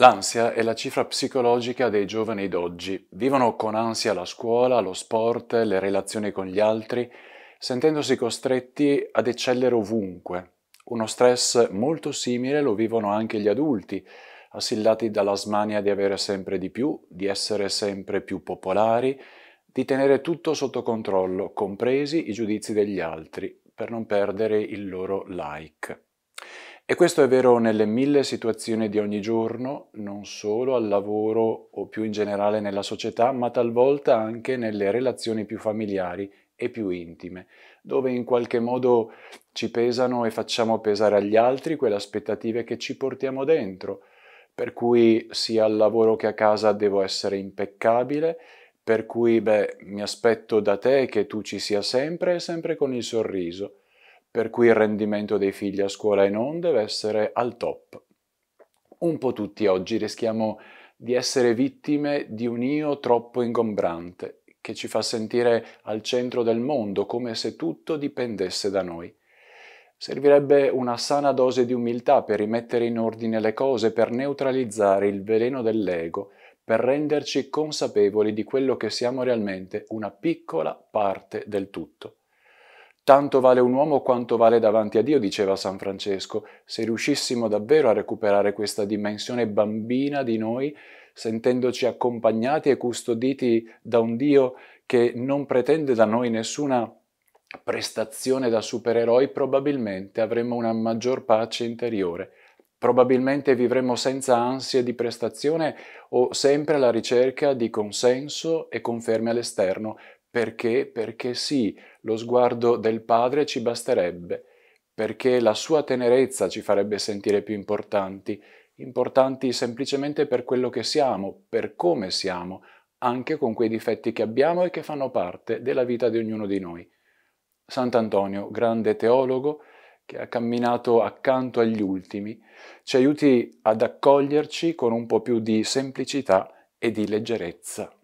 L'ansia è la cifra psicologica dei giovani d'oggi. Vivono con ansia la scuola, lo sport, le relazioni con gli altri, sentendosi costretti ad eccellere ovunque. Uno stress molto simile lo vivono anche gli adulti, assillati dalla smania di avere sempre di più, di essere sempre più popolari, di tenere tutto sotto controllo, compresi i giudizi degli altri, per non perdere il loro like. E questo è vero nelle mille situazioni di ogni giorno, non solo al lavoro o più in generale nella società, ma talvolta anche nelle relazioni più familiari e più intime, dove in qualche modo ci pesano e facciamo pesare agli altri quelle aspettative che ci portiamo dentro, per cui sia al lavoro che a casa devo essere impeccabile, per cui beh, mi aspetto da te che tu ci sia sempre e sempre con il sorriso per cui il rendimento dei figli a scuola e non deve essere al top. Un po' tutti oggi rischiamo di essere vittime di un io troppo ingombrante, che ci fa sentire al centro del mondo, come se tutto dipendesse da noi. Servirebbe una sana dose di umiltà per rimettere in ordine le cose, per neutralizzare il veleno dell'ego, per renderci consapevoli di quello che siamo realmente, una piccola parte del tutto. Tanto vale un uomo quanto vale davanti a Dio, diceva San Francesco. Se riuscissimo davvero a recuperare questa dimensione bambina di noi, sentendoci accompagnati e custoditi da un Dio che non pretende da noi nessuna prestazione da supereroi, probabilmente avremmo una maggior pace interiore. Probabilmente vivremo senza ansie di prestazione o sempre alla ricerca di consenso e conferme all'esterno, perché? Perché sì, lo sguardo del Padre ci basterebbe, perché la sua tenerezza ci farebbe sentire più importanti, importanti semplicemente per quello che siamo, per come siamo, anche con quei difetti che abbiamo e che fanno parte della vita di ognuno di noi. Sant'Antonio, grande teologo, che ha camminato accanto agli ultimi, ci aiuti ad accoglierci con un po' più di semplicità e di leggerezza.